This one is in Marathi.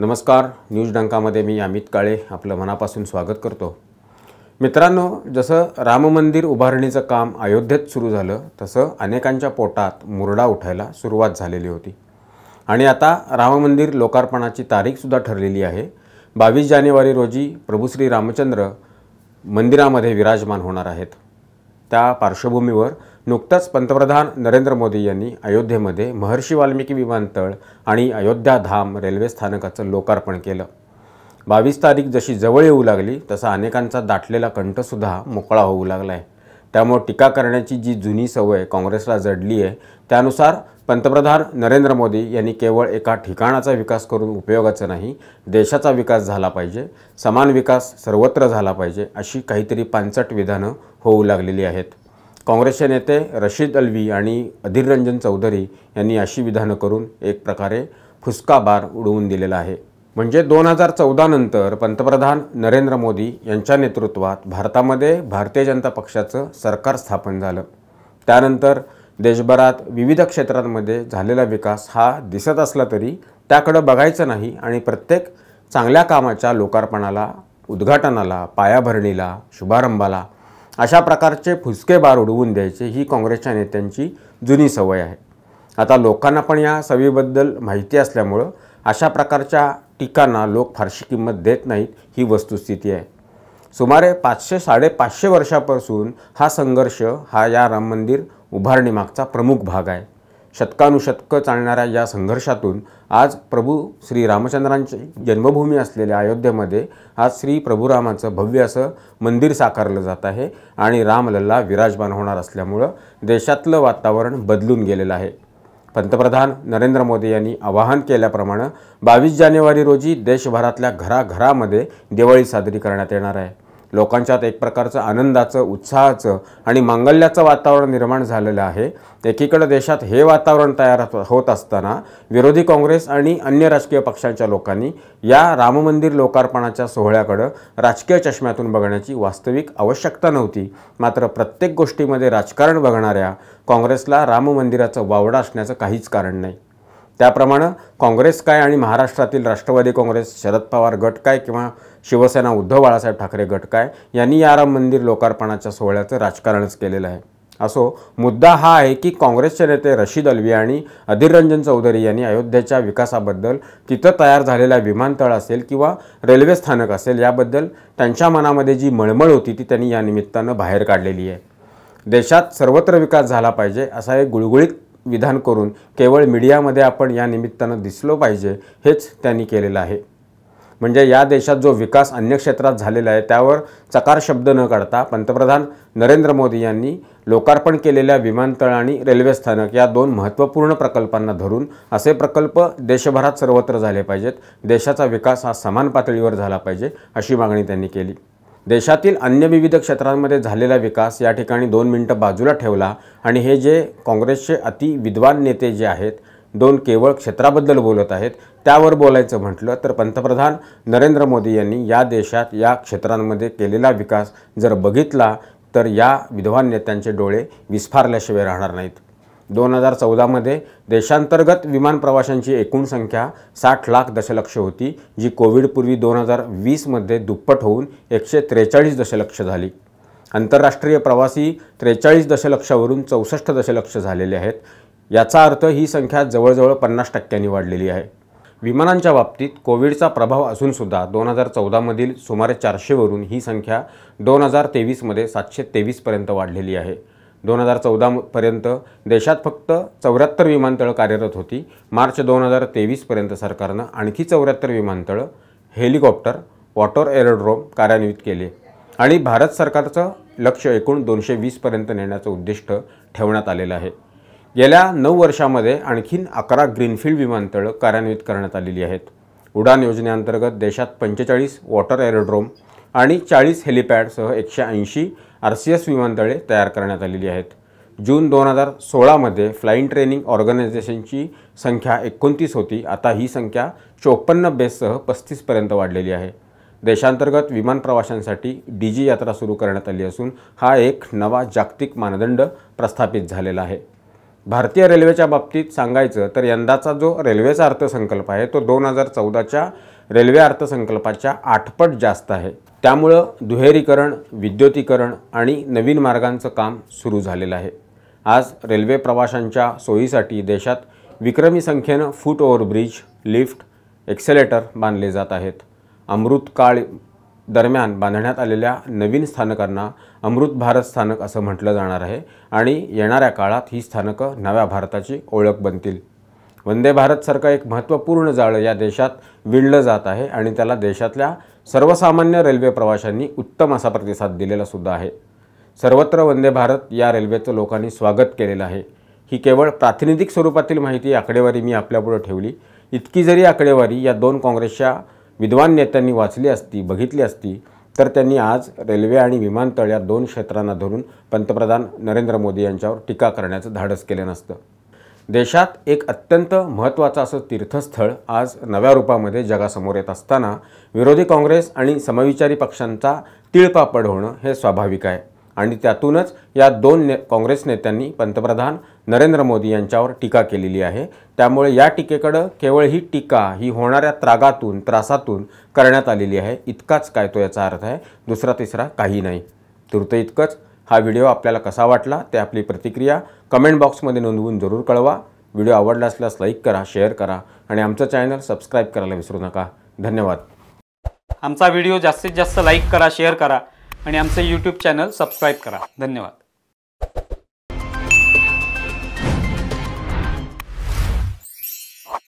नमस्कार न्यूज डंकामध्ये मी अमित काळे आपलं मनापासून स्वागत करतो मित्रांनो जसं राम मंदिर उभारणीचं काम अयोध्येत सुरू झालं तसं अनेकांच्या पोटात मुरडा उठायला सुरुवात झालेली होती आणि आता राम मंदिर लोकार्पणाची तारीखसुद्धा ठरलेली आहे बावीस जानेवारी रोजी प्रभू श्री रामचंद्र मंदिरामध्ये विराजमान होणार आहेत त्या पार्श्वभूमीवर नुकतंच पंतप्रधान नरेंद्र मोदी यांनी अयोध्येमध्ये महर्षी वाल्मिकी विमानतळ आणि अयोध्या धाम रेल्वे स्थानकाचं लोकार्पण केलं बावीस तारीख जशी जवळ येऊ लागली तसा अनेकांचा दाटलेला कंठसुद्धा मोकळा होऊ लागला आहे त्यामुळे टीका करण्याची जी जुनी सवय काँग्रेसला जडली आहे त्यानुसार पंतप्रधान नरेंद्र मोदी यांनी केवळ एका ठिकाणाचा विकास करून उपयोगाचं नाही देशाचा विकास झाला पाहिजे समान विकास सर्वत्र झाला पाहिजे अशी काहीतरी पांचट विधानं होऊ लागलेली आहेत काँग्रेसचे नेते रशीद अल्वी आणि अधीर रंजन चौधरी यांनी अशी विधानं करून एक प्रकारे फुसकाबार उडवून दिलेला आहे म्हणजे दोन हजार चौदानंतर पंतप्रधान नरेंद्र मोदी यांच्या नेतृत्वात भारतामध्ये भारतीय जनता पक्षाचं सरकार स्थापन झालं त्यानंतर देशभरात विविध क्षेत्रांमध्ये झालेला विकास हा दिसत असला तरी त्याकडं बघायचं नाही आणि प्रत्येक चांगल्या कामाच्या लोकार्पणाला उद्घाटनाला पायाभरणीला शुभारंभाला अशा प्रकारचे फुसके बार उडवून द्यायचे ही काँग्रेसच्या नेत्यांची जुनी सवय आहे आता लोकांना पण या सवयीबद्दल माहिती असल्यामुळं अशा प्रकारच्या टीकांना लोक फारशी किंमत देत नाहीत ही वस्तुस्थिती आहे सुमारे पाचशे साडेपाचशे वर्षापासून हा संघर्ष हा या राम मंदिर उभारणीमागचा प्रमुख भाग आहे शतकानुशतकं चालणाऱ्या या संघर्षातून आज प्रभू श्री रामचंद्रांची जन्मभूमी असलेल्या अयोध्येमध्ये आज श्री प्रभुरामाचं भव्य असं मंदिर साकारलं जात आहे आणि रामलल्ला विराजमान होणार असल्यामुळं देशातलं वातावरण बदलून गेलेलं आहे पंतप्रधान नरेंद्र मोदी यांनी आवाहन केल्याप्रमाणे बावीस जानेवारी रोजी देशभरातल्या घराघरामध्ये दिवाळी साजरी करण्यात येणार आहे लोकांच्यात एक प्रकारचं आनंदाचं उत्साहाचं आणि मांगल्याचं वातावरण निर्माण झालेलं आहे एकीकडं देशात हे वातावरण तयार होत असताना विरोधी काँग्रेस आणि अन्य राजकीय पक्षांच्या लोकांनी या राम मंदिर लोकार्पणाच्या सोहळ्याकडं राजकीय चष्म्यातून बघण्याची वास्तविक आवश्यकता नव्हती मात्र प्रत्येक गोष्टीमध्ये राजकारण बघणाऱ्या काँग्रेसला राम मंदिराचं वावडा असण्याचं काहीच कारण नाही त्याप्रमाणे काँग्रेस काय आणि महाराष्ट्रातील राष्ट्रवादी काँग्रेस शरद पवार गट काय किंवा शिवसेना उद्धव बाळासाहेब ठाकरे गट काय यांनी या राम मंदिर लोकार्पणाच्या सोहळ्याचं राजकारणच केलेलं आहे असो मुद्दा हा आहे की काँग्रेसचे नेते रशीद अल्वी आणि अधीर रंजन चौधरी यांनी अयोध्येच्या विकासाबद्दल तिथं तयार झालेला विमानतळ असेल किंवा रेल्वे स्थानक असेल याबद्दल त्यांच्या मनामध्ये जी मळमळ होती ती त्यांनी या निमित्तानं बाहेर काढलेली आहे देशात सर्वत्र विकास झाला पाहिजे असा एक गुळगुळीत विधान करून केवळ मीडियामध्ये आपण या निमित्तानं दिसलो पाहिजे हेच त्यांनी केलेलं आहे म्हणजे या देशात जो विकास अन्य क्षेत्रात झालेला आहे त्यावर चकार शब्द न काढता पंतप्रधान नरेंद्र मोदी यांनी लोकार्पण केलेल्या विमानतळ आणि रेल्वे स्थानक या दोन महत्त्वपूर्ण प्रकल्पांना धरून असे प्रकल्प देशभरात सर्वत्र झाले पाहिजेत देशाचा विकास हा समान पातळीवर झाला पाहिजे अशी मागणी त्यांनी केली देशातील अन्य विविध क्षेत्रांमध्ये झालेला विकास या ठिकाणी दोन मिनटं बाजूला ठेवला आणि हे जे काँग्रेसचे अति विद्वान नेते जे आहेत दोन केवळ क्षेत्राबद्दल बोलत आहेत त्यावर बोलायचं म्हटलं तर पंतप्रधान नरेंद्र मोदी यांनी या देशात या क्षेत्रांमध्ये केलेला विकास जर बघितला तर या विद्वान नेत्यांचे डोळे विस्फारल्याशिवाय राहणार नाहीत दोन हजार चौदामध्ये देशांतर्गत विमान प्रवाशांची एकूण संख्या साठ लाख दशलक्ष होती जी कोविडपूर्वी दोन हजार वीसमध्ये दुप्पट होऊन एकशे त्रेचाळीस दशलक्ष झाली आंतरराष्ट्रीय प्रवासी त्रेचाळीस दशलक्षावरून चौसष्ट दशलक्ष झालेले आहेत याचा अर्थ ही संख्या जवळजवळ पन्नास टक्क्यांनी वाढलेली आहे विमानांच्या बाबतीत कोविडचा प्रभाव असूनसुद्धा दोन हजार चौदामधील सुमारे चारशेवरून ही संख्या दोन हजार तेवीसमध्ये सातशे तेवीसपर्यंत वाढलेली आहे दोन हजार चौदापर्यंत देशात फक्त चौऱ्याहत्तर विमानतळं कार्यरत होती मार्च दोन हजार तेवीसपर्यंत सरकारनं आणखी चौऱ्याहत्तर विमानतळं हेलिकॉप्टर वॉटर एरोड्रोम कार्यान्वित केले आणि भारत सरकारचं लक्ष एकूण दोनशे वीसपर्यंत नेण्याचं उद्दिष्ट ठेवण्यात आलेलं आहे गेल्या नऊ वर्षामध्ये आणखीन अकरा ग्रीनफील्ड विमानतळं कार्यान्वित करण्यात आलेली आहेत उडान योजनेअंतर्गत देशात पंचेचाळीस वॉटर एरोड्रोम आणि चाळीस हेलिपॅडसह एकशे ऐंशी आर सी एस विमानतळे तयार करण्यात आलेली आहेत जून दोन हजार सोळामध्ये फ्लाईंग ट्रेनिंग ऑर्गनायझेशनची संख्या एकोणतीस होती आता ही संख्या चोपन्न बेससह पस्तीसपर्यंत वाढलेली आहे देशांतर्गत विमान प्रवाशांसाठी डी जी यात्रा सुरू करण्यात आली असून हा एक नवा जागतिक मानदंड प्रस्थापित झालेला आहे भारतीय रेल्वेच्या बाबतीत सांगायचं तर यंदाचा जो रेल्वेचा अर्थसंकल्प आहे तो दोन हजार चौदाच्या रेल्वे अर्थसंकल्पाच्या आठपट जास्त आहे त्यामुळं दुहेरीकरण विद्युतीकरण आणि नवीन मार्गांचं काम सुरू झालेलं आहे आज रेल्वे प्रवाशांच्या सोयीसाठी देशात विक्रमी संख्येनं फूट ओव्हरब्रिज लिफ्ट एक्सेलेटर बांधले जात आहेत अमृतकाळ दरम्यान बांधण्यात आलेल्या नवीन स्थानकांना अमृत भारत स्थानक असं म्हटलं जाणार आहे आणि येणाऱ्या काळात ही स्थानकं नव्या भारताची ओळख बनतील वंदे भारतसारखं एक महत्त्वपूर्ण जाळं या देशात विणलं जात आहे आणि त्याला देशातल्या सर्वसामान्य रेल्वे प्रवाशांनी उत्तम असा प्रतिसाद दिलेला सुद्धा आहे सर्वत्र वंदे भारत या रेल्वेचं लोकांनी स्वागत केलेलं आहे ही केवळ प्रातिनिधिक स्वरूपातील माहिती आकडेवारी मी आपल्यापुढं ठेवली इतकी जरी आकडेवारी या दोन काँग्रेसच्या विद्वान नेत्यांनी वाचली असती बघितली असती तर त्यांनी आज रेल्वे आणि विमानतळ या दोन क्षेत्रांना धरून पंतप्रधान नरेंद्र मोदी यांच्यावर टीका करण्याचं धाडस केलं नसतं देशात एक अत्यंत महत्त्वाचं असं तीर्थस्थळ आज नव्या रूपामध्ये जगासमोर येत असताना विरोधी काँग्रेस आणि समविचारी पक्षांचा तिळपापड होणं हे स्वाभाविक आहे आणि त्यातूनच या दोन ने काँग्रेस नेत्यांनी पंतप्रधान नरेंद्र मोदी यांच्यावर टीका केलेली आहे त्यामुळे या टीकेकडं केवळ ही टीका ही होणाऱ्या त्रागातून त्रासातून करण्यात आलेली आहे इतकाच काय तो याचा अर्थ आहे दुसरा तिसरा काही नाही तुर्त इतकंच हा व्हिडिओ आपल्याला कसा वाटला ते आपली प्रतिक्रिया कमेंट बॉक्समध्ये नोंदवून जरूर कळवा व्हिडिओ आवडला असल्यास लाईक करा शेअर करा आणि आमचं चॅनल सबस्क्राईब करायला विसरू नका धन्यवाद आमचा व्हिडिओ जास्तीत जास्त लाईक करा शेअर करा आणि आमचं यूट्यूब चॅनल सबस्क्राईब करा धन्यवाद